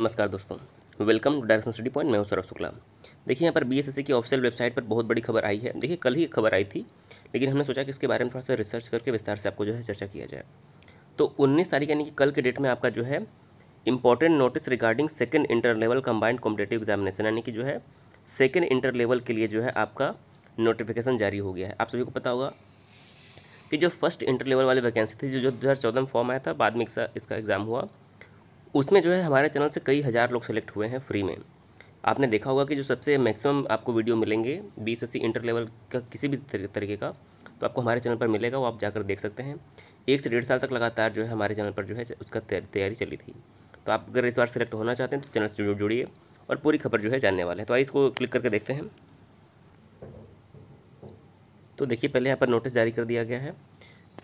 नमस्कार दोस्तों welcome to direction study point मैं हूं सौरभ शुक्ला देखिए यहाँ पर बीएसएससी की ऑफिशियल वेबसाइट पर बहुत बड़ी खबर आई है देखिए कल ही खबर आई थी लेकिन हमने सोचा कि इसके बारे में थोड़ा सा रिसर्च करके विस्तार से आपको जो है चर्चा किया जाए तो उन्नीस तारीख यानी कि कल के डेट में आपका जो है important notice regarding second inter level combined competitive examination यानी कि जो है सेकेंड इंटर लेवल के लिए जो है आपका नोटिफिकेशन जारी हो गया है आप सभी को पता होगा कि जो फर्स्ट इंटर लेवल वाली वैकेंसी थी जो दो हज़ार चौदह में फॉर्म आया था बाद में इसका एग्ज़ाम हुआ उसमें जो है हमारे चैनल से कई हज़ार लोग सेलेक्ट हुए हैं फ्री में आपने देखा होगा कि जो सबसे मैक्सिमम आपको वीडियो मिलेंगे बीस अस्सी इंटर लेवल का किसी भी तरीके का तो आपको हमारे चैनल पर मिलेगा वो आप जाकर देख सकते हैं एक से डेढ़ साल तक लगातार जो है हमारे चैनल पर जो है उसका तैयारी चली थी तो आप अगर इस बार सेलेक्ट होना चाहते हैं तो चैनल से जुड़िए और पूरी खबर जो है जानने वाले हैं तो आइए इसको क्लिक करके देखते हैं तो देखिए पहले यहाँ पर नोटिस जारी कर दिया गया है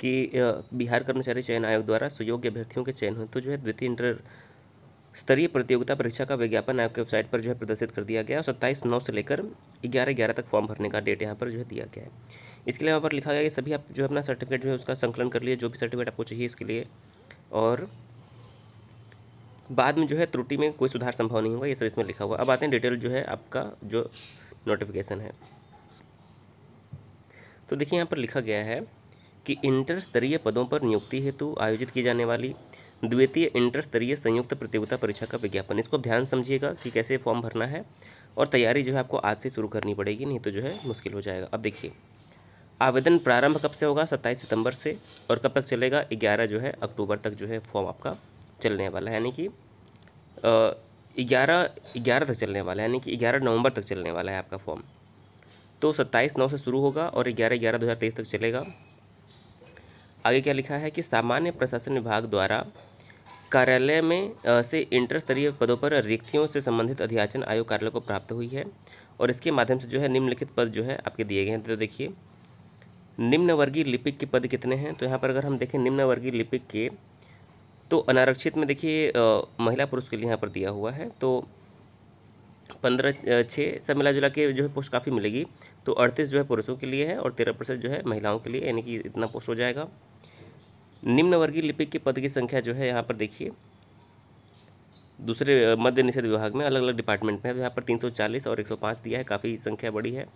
कि बिहार कर्मचारी चयन आयोग द्वारा सुयोग्य अभ्यर्थियों के चयन हेतु तो जो है द्वितीय इंटर स्तरीय प्रतियोगिता परीक्षा का विज्ञापन आयोग की वेबसाइट पर जो है प्रदर्शित कर दिया गया और सत्ताईस नौ से लेकर ग्यारह ग्यारह तक फॉर्म भरने का डेट यहाँ पर जो है दिया गया है इसके लिए यहाँ पर लिखा गया कि सभी आप जो अपना सर्टिफिकेट जो है उसका संकलन कर लिए जो भी सर्टिफिकेट आपको चाहिए इसके लिए और बाद में जो है त्रुटि में कोई सुधार संभव नहीं होगा ये सर इसमें लिखा हुआ अब आते हैं डिटेल जो है आपका जो नोटिफिकेशन है तो देखिए यहाँ पर लिखा गया है कि इंटर स्तरीय पदों पर नियुक्ति हेतु आयोजित की जाने वाली द्वितीय इंटर स्तरीय संयुक्त प्रतियोगिता परीक्षा का विज्ञापन इसको ध्यान समझिएगा कि कैसे फॉर्म भरना है और तैयारी जो है आपको आज से शुरू करनी पड़ेगी नहीं तो जो है मुश्किल हो जाएगा अब देखिए आवेदन प्रारंभ कब से होगा सत्ताईस सितंबर से और कब तक चलेगा ग्यारह जो है अक्टूबर तक जो है फॉर्म आपका चलने वाला है यानी कि ग्यारह ग्यारह तक चलने वाला है यानी कि ग्यारह नवंबर तक चलने वाला है आपका फॉर्म तो सत्ताईस नौ से शुरू होगा और ग्यारह ग्यारह दो हज़ार तेईस तक चलेगा आगे क्या लिखा है कि सामान्य प्रशासन विभाग द्वारा कार्यालय में से इंटर स्तरीय पदों पर रिक्तियों से संबंधित अध्याचन आयोग कार्यालय को प्राप्त हुई है और इसके माध्यम से जो है निम्नलिखित पद जो है आपके दिए गए हैं तो देखिए निम्न वर्गीय लिपिक के पद कितने हैं तो यहाँ पर अगर हम देखें निम्न वर्गीय लिपिक के तो अनारक्षित में देखिए महिला पुरुष के लिए यहाँ पर दिया हुआ है तो पंद्रह छः सब मिला जुला के जो है पोस्ट काफ़ी मिलेगी तो अड़तीस जो है पुरुषों के लिए है और तेरह परसेंट जो है महिलाओं के लिए यानी कि इतना पोस्ट हो जाएगा निम्न वर्गीय लिपिक के पद की संख्या जो है यहाँ पर देखिए दूसरे मध्य निषेध विभाग में अलग अलग डिपार्टमेंट में तो यहाँ पर 340 और 105 दिया है काफ़ी संख्या बड़ी है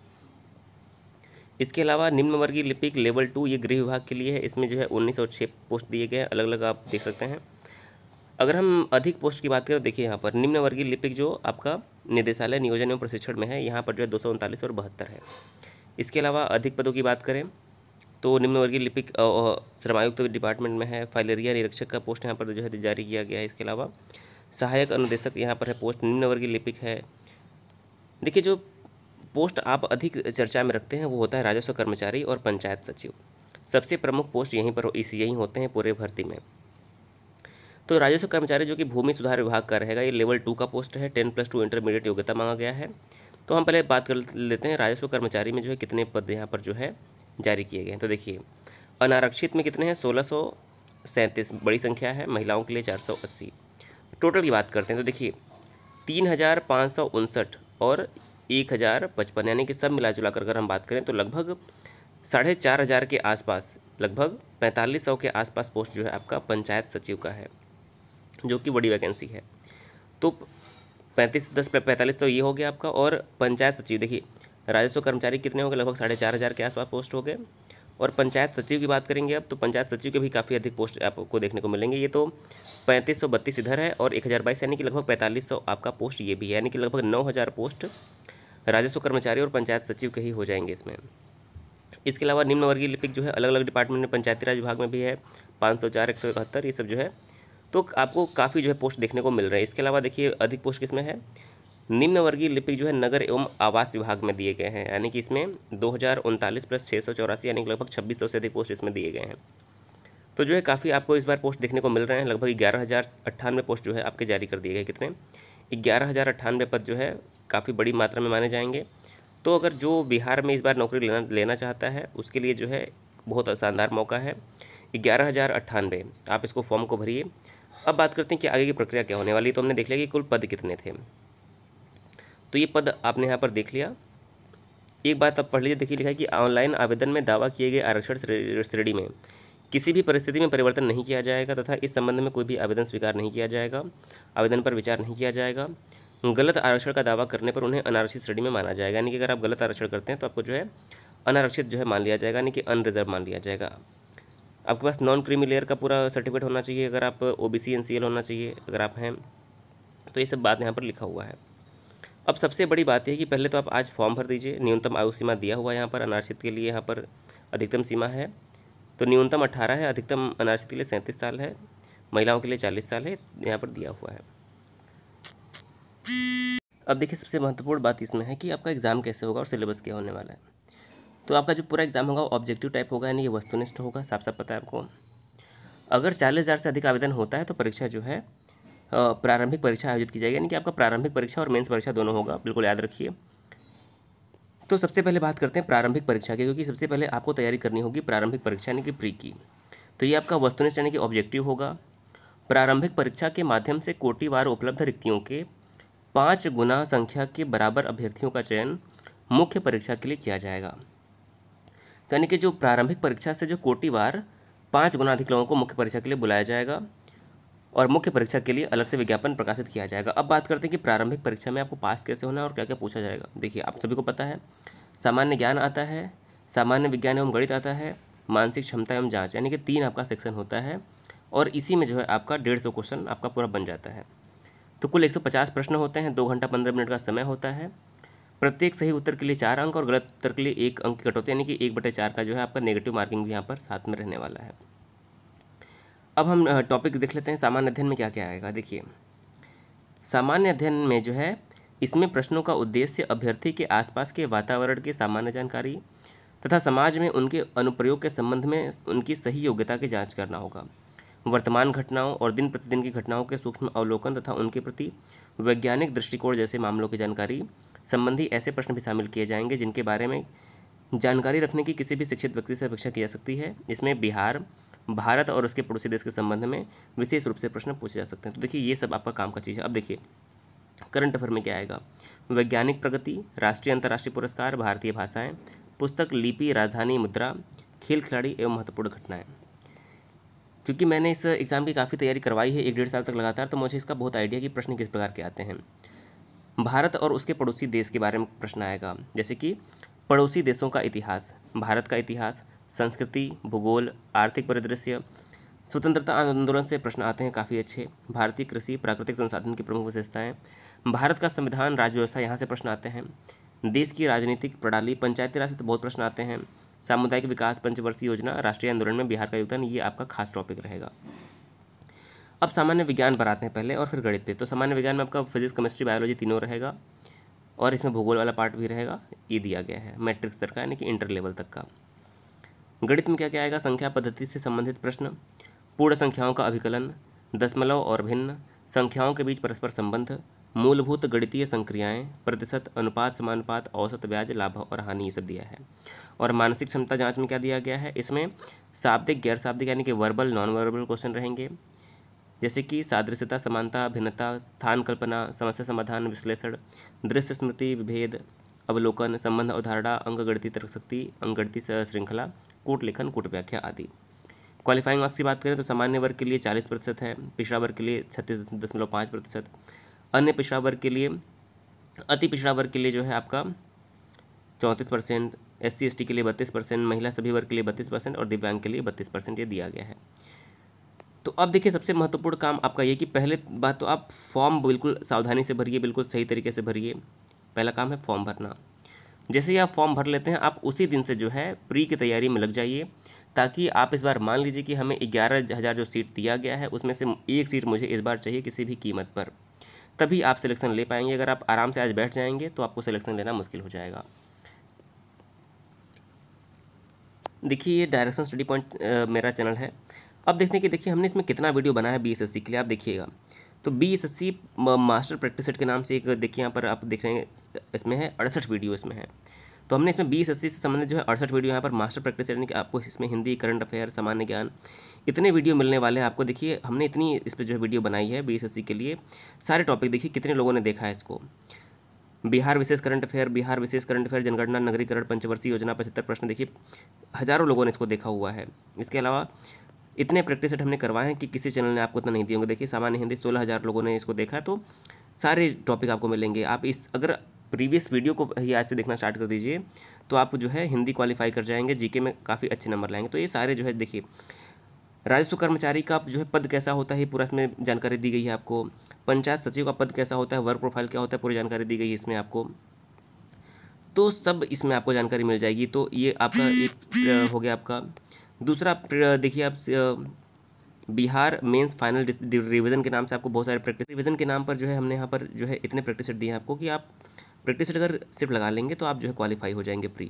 इसके अलावा निम्न वर्गीय लिपिक लेवल टू ये गृह विभाग के लिए है इसमें जो है उन्नीस और छः पोस्ट दिए गए हैं अलग अलग आप देख सकते हैं अगर हम अधिक पोस्ट की बात करें तो देखिए यहाँ पर निम्न वर्गीय लिपिक जो आपका निदेशालय नियोजन एवं प्रशिक्षण में है यहाँ पर जो है दो और बहत्तर है इसके अलावा अधिक पदों की बात करें तो निम्नवर्गीय लिपिक श्रमायुक्त डिपार्टमेंट में है फाइलेरिया निरीक्षक का पोस्ट यहाँ पर जो है जारी किया गया है इसके अलावा सहायक अनुदेशक यहाँ पर है पोस्ट निम्नवर्गीय लिपिक है देखिए जो पोस्ट आप अधिक चर्चा में रखते हैं वो होता है राजस्व कर्मचारी और पंचायत सचिव सबसे प्रमुख पोस्ट यहीं पर इस यहीं होते हैं पूरे भर्ती में तो राजस्व कर्मचारी जो कि भूमि सुधार विभाग का रहेगा ये लेवल टू का पोस्ट है टेन प्लस टू इंटरमीडिएट योग्यता मांगा गया है तो हम पहले बात कर लेते हैं राजस्व कर्मचारी में जो है कितने पद यहाँ पर जो है जारी किए गए हैं तो देखिए अनारक्षित में कितने हैं सोलह सौ सैंतीस बड़ी संख्या है महिलाओं के लिए चार सौ अस्सी टोटल की बात करते हैं तो देखिए तीन हज़ार पाँच सौ उनसठ और एक हज़ार पचपन यानी कि सब मिला जुला कर अगर हम बात करें तो लगभग साढ़े चार हज़ार के आसपास लगभग पैंतालीस सौ के आसपास पोस्ट जो है आपका पंचायत सचिव का है जो कि बड़ी वैकेंसी है तो पैंतीस दस पैंतालीस सौ ये हो गया आपका और पंचायत सचिव देखिए राजस्व कर्मचारी कितने होंगे लगभग साढ़े चार हज़ार के आसपास पोस्ट हो गए और पंचायत सचिव की बात करेंगे अब तो पंचायत सचिव के भी काफ़ी अधिक पोस्ट आपको देखने को मिलेंगे ये तो पैंतीस सौ बत्तीस इधर है और एक हज़ार बाईस यानी कि लगभग पैंतालीस सौ आपका पोस्ट ये भी है यानी कि लगभग नौ हज़ार पोस्ट राजस्व कर्मचारी और पंचायत सचिव के ही हो जाएंगे इसमें इसके अलावा निम्न वर्गीय लिपिक जो है अलग अलग डिपार्टमेंट में पंचायती राज विभाग में भी है पाँच सौ चार एक सौ इकहत्तर ये सब जो है तो आपको काफ़ी जो है पोस्ट देखने को मिल रहे हैं इसके अलावा देखिए अधिक पोस्ट किस में है निम्न वर्गीय लिपिक जो है नगर एवं आवास विभाग में दिए गए हैं यानी कि इसमें दो हज़ार उनतालीस प्लस छः सौ चौरासी यानी कि लगभग छब्बीस सौ से अधिक पोस्ट इसमें दिए गए हैं तो जो है काफ़ी आपको इस बार पोस्ट देखने को मिल रहे हैं लगभग ग्यारह हज़ार अट्ठानवे पोस्ट जो है आपके जारी कर दिए गए कितने ग्यारह हज़ार अट्ठानवे पद जो है काफ़ी बड़ी मात्रा में माने जाएंगे तो अगर जो बिहार में इस बार नौकरी लेना लेना चाहता है उसके लिए जो है बहुत शानदार मौका है ग्यारह हज़ार अट्ठानवे आप इसको फॉर्म को भरिए अब बात करते हैं कि आगे की प्रक्रिया क्या होने वाली तो हमने देख लिया कि कुल पद कितने थे तो ये पद आपने यहाँ पर देख लिया एक बात आप पढ़ लीजिए देखिए लिखा है कि ऑनलाइन आवेदन में दावा किए गए आरक्षण श्रेणी में किसी भी परिस्थिति में परिवर्तन नहीं किया जाएगा तथा इस संबंध में कोई भी आवेदन स्वीकार नहीं किया जाएगा आवेदन पर विचार नहीं किया जाएगा गलत आरक्षण का दावा करने पर उन्हें अनारक्षित श्रेणी में माना जाएगा यानी कि अगर आप गलत आरक्षण करते हैं तो आपको जो है अनारक्षित जो है मान लिया जाएगा यानी कि अनरिजर्व मान लिया जाएगा आपके पास नॉन क्रीमी लेयर का पूरा सर्टिफिकेट होना चाहिए अगर आप O B C N C L होना चाहिए अगर आप हैं तो ये सब बात यहाँ पर लिखा हुआ है अब सबसे बड़ी बात यह कि पहले तो आप आज फॉर्म भर दीजिए न्यूनतम आयु सीमा दिया हुआ है यहाँ पर अनारक्षित के लिए यहाँ पर अधिकतम सीमा है तो न्यूनतम अट्ठारह है अधिकतम अनारक्षित के लिए सैंतीस साल है महिलाओं के लिए चालीस साल है यहाँ पर दिया हुआ है अब देखिए सबसे महत्वपूर्ण बात इसमें है कि आपका एग्ज़ाम कैसे होगा और सिलेबस क्या होने वाला है तो आपका जो पूरा एग्ज़ाम होगा ऑब्जेक्टिव टाइप होगा यानी ये वस्तुनिष्ठ होगा साफ साफ पता है आपको अगर चालीस हज़ार से अधिक आवेदन होता है तो परीक्षा जो है प्रारंभिक परीक्षा आयोजित की जाएगी यानी कि आपका प्रारंभिक परीक्षा और मेंस परीक्षा दोनों होगा बिल्कुल याद रखिए तो सबसे पहले बात करते हैं प्रारंभिक परीक्षा की क्योंकि सबसे पहले आपको तैयारी करनी होगी प्रारंभिक परीक्षा यानी कि प्री की तो ये आपका वस्तुनिष्ठ यानी कि ऑब्जेक्टिव होगा प्रारंभिक परीक्षा के माध्यम से कोटिवार उपलब्ध रिक्तियों के पाँच गुना संख्या के बराबर अभ्यर्थियों का चयन मुख्य परीक्षा के लिए किया जाएगा यानी कि जो प्रारंभिक परीक्षा से जो कोटिवार पाँच गुना अधिक लोगों को मुख्य परीक्षा के लिए बुलाया जाएगा और मुख्य परीक्षा के लिए अलग से विज्ञापन प्रकाशित किया जाएगा अब बात करते हैं कि प्रारंभिक परीक्षा में आपको पास कैसे होना है और क्या क्या पूछा जाएगा देखिए आप सभी को पता है सामान्य ज्ञान आता है सामान्य विज्ञान एवं गणित आता है मानसिक क्षमता एवं जाँच यानी कि तीन आपका सेक्शन होता है और इसी में जो है आपका डेढ़ सौ क्वेश्चन आपका पूरा बन जाता है तो कुल एक सौ पचास प्रश्न होते हैं दो घंटा पंद्रह मिनट का समय होता है प्रत्येक सही उत्तर के लिए चार अंक और गलत उत्तर के लिए एक अंक की कटौती यानी कि एक बटे चार का जो है आपका नेगेटिव मार्किंग भी यहाँ पर साथ में रहने वाला है अब हम टॉपिक देख लेते हैं सामान्य अध्ययन में क्या क्या आएगा देखिए सामान्य अध्ययन में जो है इसमें प्रश्नों का उद्देश्य अभ्यर्थी के आसपास के वातावरण की सामान्य जानकारी तथा समाज में उनके अनुप्रयोग के संबंध में उनकी सही योग्यता की जांच करना होगा वर्तमान घटनाओं और दिन प्रतिदिन की घटनाओं के सूक्ष्म अवलोकन तथा उनके प्रति वैज्ञानिक दृष्टिकोण जैसे मामलों की जानकारी संबंधी ऐसे प्रश्न भी शामिल किए जाएंगे जिनके बारे में जानकारी रखने की किसी भी शिक्षित व्यक्ति से अपेक्षा की जा सकती है इसमें बिहार भारत और उसके पड़ोसी देश के संबंध में विशेष रूप से प्रश्न पूछे जा सकते हैं तो देखिए ये सब आपका काम का चीज़ है अब देखिए करंट अफेयर में क्या आएगा वैज्ञानिक प्रगति राष्ट्रीय अंतर्राष्ट्रीय पुरस्कार भारतीय भाषाएं पुस्तक लिपि राजधानी मुद्रा खेल खिलाड़ी एवं महत्वपूर्ण घटनाएं क्योंकि मैंने इस एग्ज़ाम की काफ़ी तैयारी करवाई है एक डेढ़ साल तक लगातार तो मुझे इसका बहुत आइडिया कि प्रश्न किस प्रकार के आते हैं भारत और उसके पड़ोसी देश के बारे में प्रश्न आएगा जैसे कि पड़ोसी देशों का इतिहास भारत का इतिहास संस्कृति भूगोल आर्थिक परिदृश्य स्वतंत्रता आंदोलन से प्रश्न आते हैं काफ़ी अच्छे भारतीय कृषि प्राकृतिक संसाधन की प्रमुख विशेषताएं भारत का संविधान राज्य व्यवस्था यहाँ से प्रश्न आते हैं देश की राजनीतिक प्रणाली पंचायती राज से तो बहुत प्रश्न आते हैं सामुदायिक विकास पंचवर्षीय योजना राष्ट्रीय आंदोलन में बिहार का योगदान ये आपका खास टॉपिक रहेगा अब सामान्य विज्ञान पर आते हैं पहले और फिर गणित पे तो सामान्य विज्ञान में आपका फिजिक्स केमिस्ट्री बायोलॉजी तीनों रहेगा और इसमें भूगोल वाला पार्ट भी रहेगा ये दिया गया है मैट्रिक्स तक का यानी कि इंटर लेवल तक का गणित में क्या क्या आएगा संख्या पद्धति से संबंधित प्रश्न पूर्ण संख्याओं का अभिकलन दशमलव और भिन्न संख्याओं के बीच परस्पर संबंध मूलभूत गणितीय संक्रियाएं प्रतिशत अनुपात समानुपात औसत ब्याज लाभ और हानि ये सब दिया है और मानसिक क्षमता जांच में क्या दिया गया है इसमें शाब्दिक गैर शाब्दिक यानी कि वर्बल नॉन वर्बल क्वेश्चन रहेंगे जैसे कि सादृश्यता समानता भिन्नता स्थान कल्पना समस्या समाधान विश्लेषण दृश्य स्मृति विभेद अवलोकन संबंध अवधारणा अंकगणितीय तर्कशक्ति अंकगणितीय श्रृंखला कोट लेखन कोट व्याख्या आदि क्वालिफाइंग मार्क्स की बात करें तो सामान्य वर्ग के लिए चालीस प्रतिशत है पिछड़ा वर्ग के लिए छत्तीस दशमलव पाँच प्रतिशत अन्य पिछड़ा वर्ग के लिए अति पिछड़ा वर्ग के लिए जो है आपका चौंतीस परसेंट एस सी के लिए बत्तीस परसेंट महिला सभी वर्ग के लिए बत्तीस परसेंट और दिव्यांग के लिए बत्तीस परसेंट ये दिया गया है तो अब देखिए सबसे महत्वपूर्ण काम आपका ये कि पहले बात तो आप फॉर्म बिल्कुल सावधानी से भरिए बिल्कुल सही तरीके से भरिए पहला काम है फॉर्म भरना जैसे ही आप फॉर्म भर लेते हैं आप उसी दिन से जो है प्री की तैयारी में लग जाइए ताकि आप इस बार मान लीजिए कि हमें ग्यारह हज़ार जो सीट दिया गया है उसमें से एक सीट मुझे इस बार चाहिए किसी भी कीमत पर तभी आप सिलेक्शन ले पाएंगे अगर आप आराम से आज बैठ जाएंगे तो आपको सिलेक्शन लेना मुश्किल हो जाएगा देखिए ये डायरेक्शन स्टडी पॉइंट मेरा चैनल है अब देखते हैं कि देखिए हमने इसमें कितना वीडियो बनाया है बी के लिए आप देखिएगा तो B S C master practice set के नाम से एक देखिए यहाँ पर आप देख रहे हैं इसमें है अड़सठ वीडियो इसमें है तो हमने इसमें बी एस से संबंधित जो है अड़सठ वीडियो यहाँ पर मास्टर प्रैक्टिस यानी कि आपको इसमें हिंदी करंट अफेयर सामान्य ज्ञान इतने वीडियो मिलने वाले हैं आपको देखिए हमने इतनी इस पर जो है वीडियो बनाई है बी के लिए सारे टॉपिक देखिए कितने लोगों ने देखा है इसको बिहार विशेष करंट अफेयर बिहार विशेष करंट अफेयर जनगणना नगरीकरण पंचवर्षीय योजना पचहत्तर प्रश्न देखिए हजारों लोगों ने इसको देखा हुआ है इसके अलावा इतने प्रैक्टिस सेट हमने करवाए हैं कि किसी चैनल ने आपको इतना नहीं दिए होंगे देखिए सामान्य हिंदी सोलह हज़ार लोगों ने इसको देखा तो सारे टॉपिक आपको मिलेंगे आप इस अगर प्रीवियस वीडियो को ही आज से देखना स्टार्ट कर दीजिए तो आप जो है हिंदी क्वालिफाई कर जाएंगे जीके में काफ़ी अच्छे नंबर लाएंगे तो ये सारे जो है देखिए राजस्व कर्मचारी का जो है पद कैसा होता है पूरा इसमें जानकारी दी गई है आपको पंचायत सचिव का पद कैसा होता है वर्क प्रोफाइल क्या होता है पूरी जानकारी दी गई है इसमें आपको तो सब इसमें आपको जानकारी मिल जाएगी तो ये आपका एक हो गया आपका दूसरा देखिए आप बिहार मेंस फाइनल रिवीजन के नाम से आपको बहुत सारे प्रैक्टिस रिवीजन के नाम पर जो है हमने यहाँ पर जो है इतने प्रैक्टिस सेट दिए हैं आपको कि आप प्रैक्टिस सेट अगर सिर्फ लगा लेंगे तो आप जो है क्वालिफाई हो जाएंगे प्री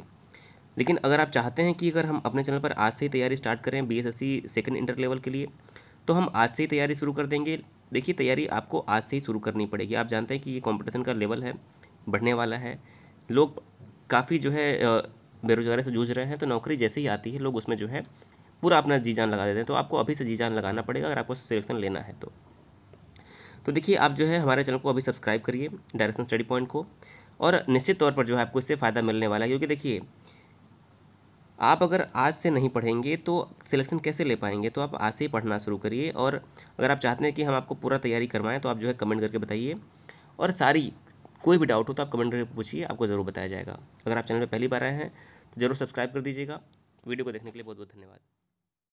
लेकिन अगर आप चाहते हैं कि अगर हम अपने चैनल पर आज से ही तैयारी स्टार्ट करें B S second inter level के लिए तो हम आज से ही तैयारी शुरू कर देंगे देखिए तैयारी आपको आज से ही शुरू करनी पड़ेगी आप जानते हैं कि ये कॉम्पिटिशन का लेवल है बढ़ने वाला है लोग काफ़ी जो है बेरोजगारी से जूझ रहे हैं तो नौकरी जैसे ही आती है लोग उसमें जो है पूरा अपना जी जान लगा देते हैं तो आपको अभी से जी जान लगाना पड़ेगा अगर आपको सिलेक्शन लेना है तो तो देखिए आप जो है हमारे चैनल को अभी सब्सक्राइब करिए डायरेक्शन स्टडी पॉइंट को और निश्चित तौर पर जो है आपको इससे फ़ायदा मिलने वाला है क्योंकि देखिए आप अगर आज से नहीं पढ़ेंगे तो सिलेक्शन कैसे ले पाएंगे तो आप आज से ही पढ़ना शुरू करिए और अगर आप चाहते हैं कि हम आपको पूरा तैयारी करवाएं तो आप जो है कमेंट करके बताइए और सारी कोई भी डाउट हो तो आप कमेंट करके पूछिए आपको ज़रूर बताया जाएगा अगर आप चैनल पर पहली बार आए हैं तो ज़रूर सब्सक्राइब कर दीजिएगा वीडियो को देखने के लिए बहुत बहुत धन्यवाद